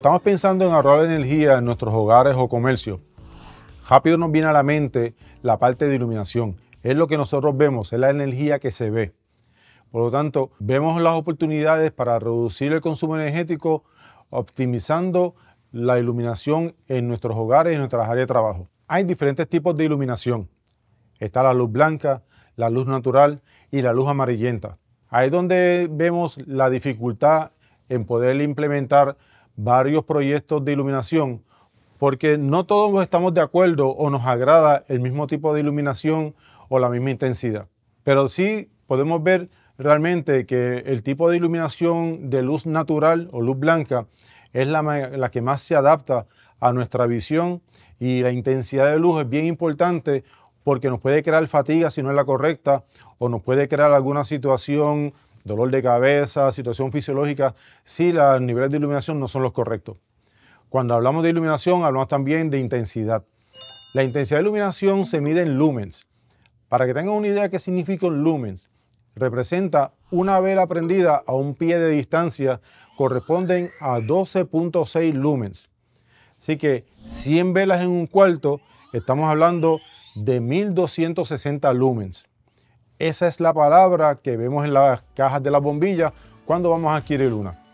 Estamos pensando en ahorrar energía en nuestros hogares o comercios. Rápido nos viene a la mente la parte de iluminación. Es lo que nosotros vemos, es la energía que se ve. Por lo tanto, vemos las oportunidades para reducir el consumo energético optimizando la iluminación en nuestros hogares y en nuestras áreas de trabajo. Hay diferentes tipos de iluminación. Está la luz blanca, la luz natural y la luz amarillenta. Ahí es donde vemos la dificultad en poder implementar varios proyectos de iluminación, porque no todos estamos de acuerdo o nos agrada el mismo tipo de iluminación o la misma intensidad. Pero sí podemos ver realmente que el tipo de iluminación de luz natural o luz blanca es la, que más se adapta a nuestra visión y la intensidad de luz es bien importante porque nos puede crear fatiga si no es la correcta o nos puede crear alguna situación dolor de cabeza, situación fisiológica, si los niveles de iluminación no son los correctos. Cuando hablamos de iluminación, hablamos también de intensidad. La intensidad de iluminación se mide en lumens. Para que tengan una idea de qué significa un lumens, representa una vela prendida a un pie de distancia, corresponden a 12.6 lumens. Así que 100 velas en un cuarto, estamos hablando de 1260 lumens. Esa es la palabra que vemos en las cajas de las bombillas cuando vamos a adquirir una.